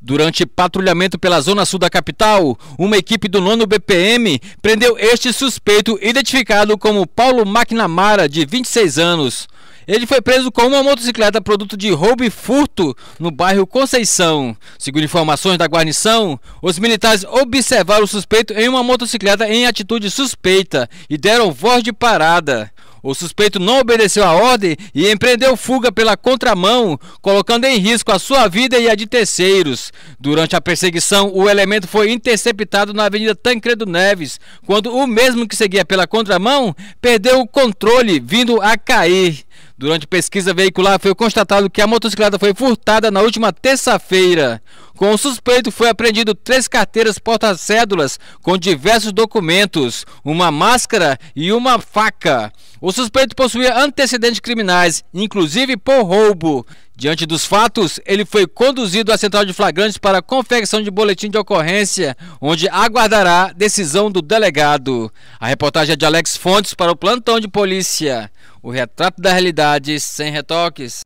Durante patrulhamento pela zona sul da capital, uma equipe do nono BPM prendeu este suspeito identificado como Paulo McNamara, de 26 anos. Ele foi preso com uma motocicleta produto de roubo e furto no bairro Conceição. Segundo informações da guarnição, os militares observaram o suspeito em uma motocicleta em atitude suspeita e deram voz de parada. O suspeito não obedeceu à ordem e empreendeu fuga pela contramão, colocando em risco a sua vida e a de terceiros. Durante a perseguição, o elemento foi interceptado na Avenida Tancredo Neves, quando o mesmo que seguia pela contramão perdeu o controle, vindo a cair. Durante pesquisa veicular, foi constatado que a motocicleta foi furtada na última terça-feira. Com o suspeito, foi apreendido três carteiras porta-cédulas com diversos documentos, uma máscara e uma faca. O suspeito possuía antecedentes criminais, inclusive por roubo. Diante dos fatos, ele foi conduzido à central de flagrantes para confecção de boletim de ocorrência, onde aguardará decisão do delegado. A reportagem é de Alex Fontes para o plantão de polícia. O retrato da realidade sem retoques.